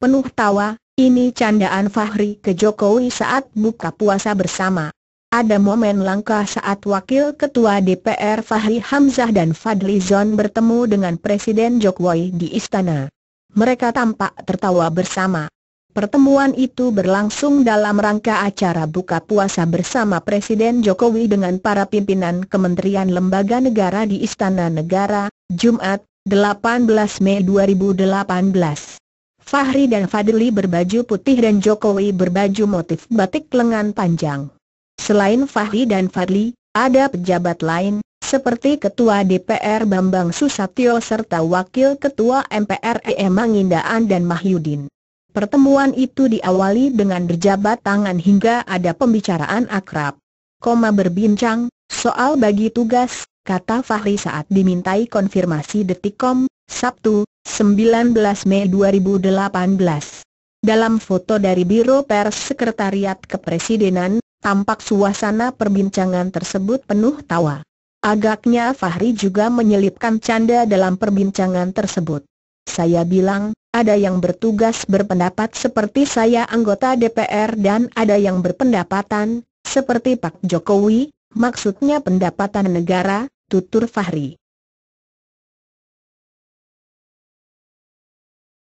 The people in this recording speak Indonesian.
penuh tawa, ini candaan Fahri ke Jokowi saat buka puasa bersama. Ada momen langka saat Wakil Ketua DPR Fahri Hamzah dan Fadli Zon bertemu dengan Presiden Jokowi di istana. Mereka tampak tertawa bersama. Pertemuan itu berlangsung dalam rangka acara buka puasa bersama Presiden Jokowi dengan para pimpinan Kementerian Lembaga Negara di Istana Negara, Jumat, 18 Mei 2018. Fahri dan Fadli berbaju putih dan Jokowi berbaju motif batik lengan panjang. Selain Fahri dan Fadli, ada pejabat lain, seperti Ketua DPR Bambang Susatyo serta Wakil Ketua MPR E. Mangindaan dan Mahyudin. Pertemuan itu diawali dengan berjabat tangan hingga ada pembicaraan akrab. Koma berbincang, soal bagi tugas, kata Fahri saat dimintai konfirmasi Detikom, Sabtu, 19 Mei 2018. Dalam foto dari Biro Pers Sekretariat Kepresidenan, tampak suasana perbincangan tersebut penuh tawa. Agaknya Fahri juga menyelipkan canda dalam perbincangan tersebut. Saya bilang, ada yang bertugas berpendapat seperti saya anggota DPR dan ada yang berpendapatan, seperti Pak Jokowi, maksudnya pendapatan negara, tutur Fahri.